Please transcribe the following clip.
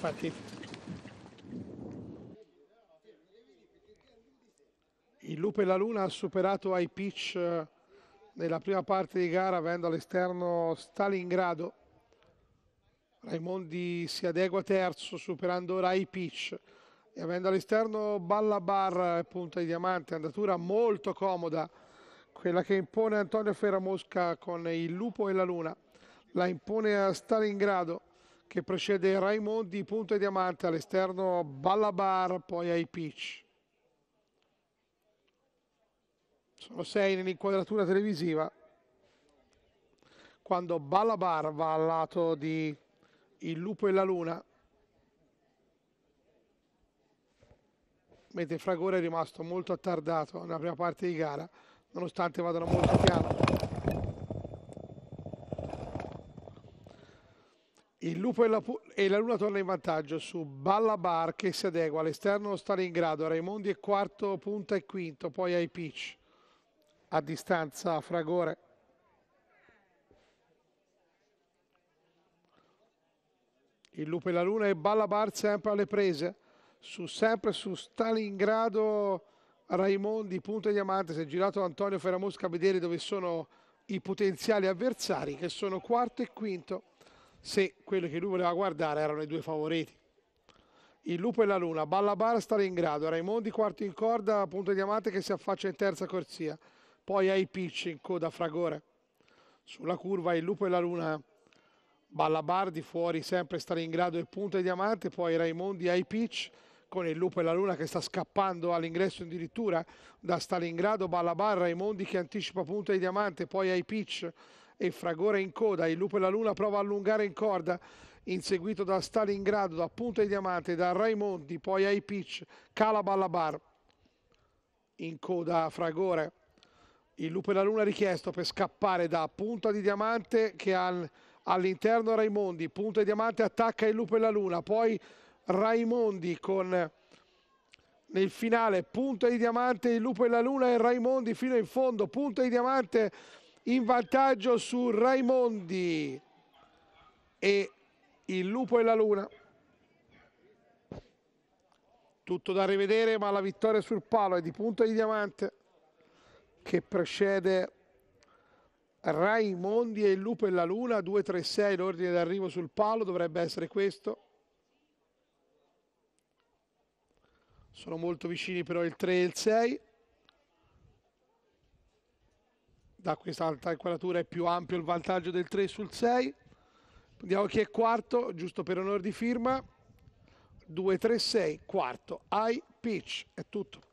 Infatti il Lupe e la Luna ha superato i pitch eh, nella prima parte di gara avendo all'esterno Stalingrado. Raimondi si adegua terzo superando ora i pitch e avendo all'esterno Balla Ballabar eh, punta di diamante, andatura molto comoda quella che impone Antonio Ferramosca con il Lupo e la Luna la impone a Stalingrado che precede Raimondi, punta e diamante all'esterno Ballabar, poi ai pitch. Sono sei nell'inquadratura televisiva. Quando Ballabar va al lato di Il Lupo e la Luna, mentre Fragore è rimasto molto attardato nella prima parte di gara, nonostante vadano molto piano. Il lupo e la, e la, Luna torna in vantaggio su Ballabar che si adegua all'esterno Stalingrado, Raimondi è quarto, punta e quinto, poi ai pitch a distanza Fragore. Il lupo e la Luna e Ballabar sempre alle prese, su, sempre su Stalingrado Raimondi, punta e diamante, si è girato Antonio Ferramosca a vedere dove sono i potenziali avversari che sono quarto e quinto se quello che lui voleva guardare erano i due favoriti. Il Lupo e la Luna, Ballabar stare in grado, Raimondi quarto in corda, Punto Diamante che si affaccia in terza corsia, poi ai pitch in coda Fragore. Sulla curva il Lupo e la Luna, Ballabar di fuori sempre stare in grado e Punto Diamante, poi Raimondi ai pitch con il Lupo e la Luna che sta scappando all'ingresso addirittura da Stalingrado, Ballabar, Raimondi che anticipa punta di Diamante, poi ai pitch e Fragore in coda, il Lupo e la Luna prova a allungare in corda, inseguito da Stalingrado, da Punta di Diamante, da Raimondi, poi ai pitch, cala Ballabar, in coda Fragore, il Lupo e la Luna richiesto per scappare da Punta di Diamante che ha all'interno Raimondi, Punta di Diamante attacca il Lupo e la Luna, poi Raimondi con nel finale Punta di Diamante, il Lupo e la Luna e Raimondi fino in fondo, Punta di Diamante in vantaggio su Raimondi e il Lupo e la Luna. Tutto da rivedere ma la vittoria sul palo è di punta di diamante che precede Raimondi e il Lupo e la Luna, 2-3-6 l'ordine d'arrivo sul palo, dovrebbe essere questo. Sono molto vicini però il 3 e il 6. da questa alta inquadratura è più ampio il vantaggio del 3 sul 6. Vediamo chi è quarto, giusto per onore di firma. 2-3-6, quarto, high pitch, è tutto.